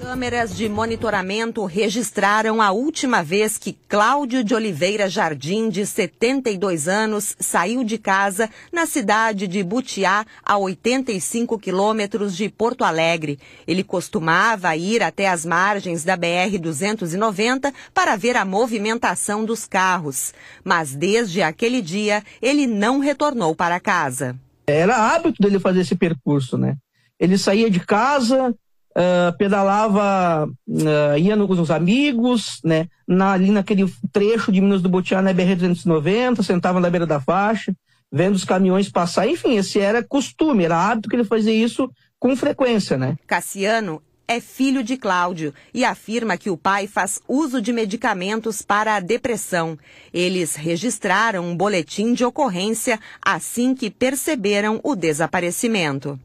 Câmeras de monitoramento registraram a última vez que Cláudio de Oliveira Jardim, de 72 anos, saiu de casa na cidade de Butiá, a 85 quilômetros de Porto Alegre. Ele costumava ir até as margens da BR-290 para ver a movimentação dos carros. Mas desde aquele dia, ele não retornou para casa. Era hábito dele fazer esse percurso, né? Ele saía de casa, Uh, pedalava, uh, ia com os amigos, né? Na, ali naquele trecho de Minas do Botiá, na BR-290, sentava na beira da faixa, vendo os caminhões passar. Enfim, esse era costume, era hábito que ele fazia isso com frequência, né? Cassiano é filho de Cláudio e afirma que o pai faz uso de medicamentos para a depressão. Eles registraram um boletim de ocorrência assim que perceberam o desaparecimento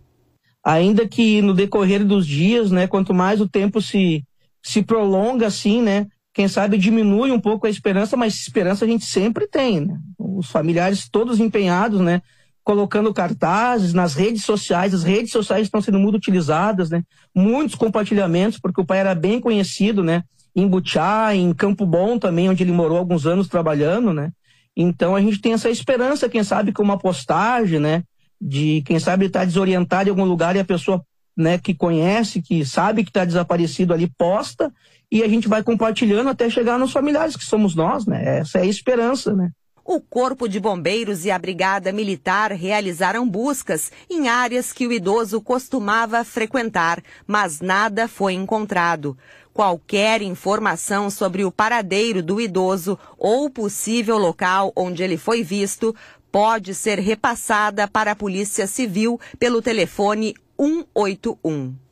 ainda que no decorrer dos dias, né, quanto mais o tempo se, se prolonga assim, né, quem sabe diminui um pouco a esperança, mas esperança a gente sempre tem, né? Os familiares todos empenhados, né, colocando cartazes nas redes sociais, as redes sociais estão sendo muito utilizadas, né? Muitos compartilhamentos, porque o pai era bem conhecido, né, em Butiá, em Campo Bom também, onde ele morou alguns anos trabalhando, né? Então a gente tem essa esperança, quem sabe com uma postagem, né, de quem sabe estar tá desorientado em algum lugar e a pessoa né, que conhece, que sabe que está desaparecido ali, posta, e a gente vai compartilhando até chegar nos familiares, que somos nós, né? Essa é a esperança, né? o Corpo de Bombeiros e a Brigada Militar realizaram buscas em áreas que o idoso costumava frequentar, mas nada foi encontrado. Qualquer informação sobre o paradeiro do idoso ou possível local onde ele foi visto pode ser repassada para a Polícia Civil pelo telefone 181.